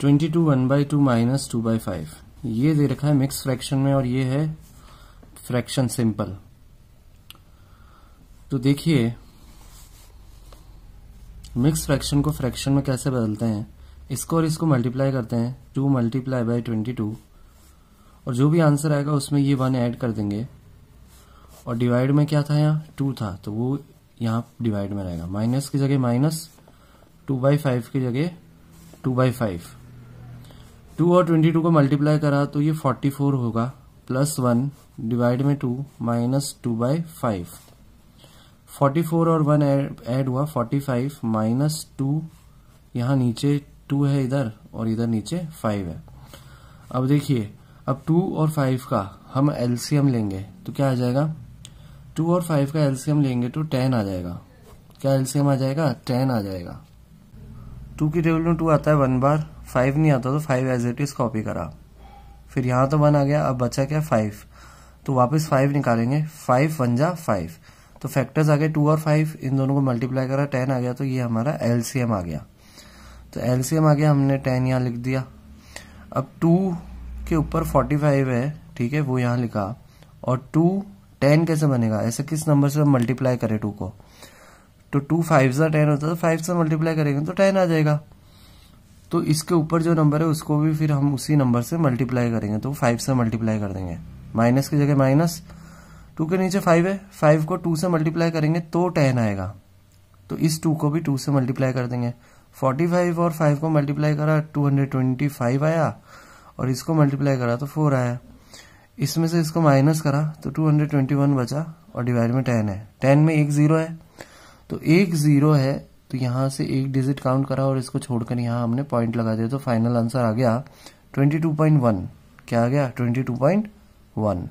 twenty two one by two minus two by five ये दे रखा है मिक्स फ्रैक्शन में और ये है फ्रैक्शन सिंपल तो देखिए मिक्स फ्रैक्शन को फ्रैक्शन में कैसे बदलते हैं इसको और इसको मल्टीप्लाई करते हैं two multiply by twenty two और जो भी आंसर आएगा उसमें ये वन ऐड कर देंगे और डिवाइड में क्या था यहाँ टू था तो वो यहाँ डिवाइड में रहेगा माइनस की जगह माइनस टू बाई फाइव की जगह टू बाई फाइव टू और ट्वेंटी टू को मल्टीप्लाई करा तो ये फोर्टी फोर होगा प्लस वन डिवाइड में two minus two by five forty four और वन ऐड हुआ फोर्टी फाइव माइनस टू यहाँ नीचे टू है इधर और इधर नीचे फाइव है अब देखिए अब टू और फाइव का हम एलसीएम लेंगे तो क्या आ जाएगा टू और फाइव का एलसीएम लेंगे तो टेन आ जाएगा क्या एलसीएम आ जाएगा टेन आ जाएगा टू की टेबल में टू आता है वन बार फाइव नहीं आता तो five as it is copy करा फिर यहाँ तो वन आ गया अब बचा क्या फाइव तो वापस फाइव निकालेंगे फाइव वन जा फाइव तो फैक्टर्स आ गए टू और फाइव इन दोनों को मल्टीप्लाई करा टेन आ गया तो ये हमारा एलसीएम आ गया तो एलसीएम आ गया हमने टेन यहाँ लिख दिया अब टू के ऊपर फोर्टी फाइव है ठीक है वो यहाँ लिखा और टू टेन कैसे बनेगा ऐसे किस नंबर से हम मल्टीप्लाई करे टू को तो टू फाइव सा टेन होता है तो फाइव से मल्टीप्लाई करेंगे तो टेन आ जाएगा तो इसके ऊपर जो नंबर है उसको भी फिर हम उसी नंबर से मल्टीप्लाई करेंगे तो फाइव से मल्टीप्लाई कर देंगे माइनस की जगह माइनस टू के नीचे फाइव है फाइव को टू से मल्टीप्लाई करेंगे तो टेन आएगा तो इस टू को भी टू से मल्टीप्लाई कर देंगे फोर्टी फाइव और फाइव को मल्टीप्लाई करा टू हंड्रेड ट्वेंटी फाइव आया और इसको मल्टीप्लाई करा तो फोर आया इसमें से इसको माइनस करा तो टू हंड्रेड ट्वेंटी वन बचा और डिवाइड में टेन है टेन में एक ज़ीरो है तो एक ज़ीरो है तो यहाँ से एक डिजिट काउंट करा और इसको छोड़कर यहाँ हमने पॉइंट लगा दिया तो फाइनल आंसर आ गया ट्वेंटी टू पॉइंट वन क्या आ गया ट्वेंटी टू पॉइंट वन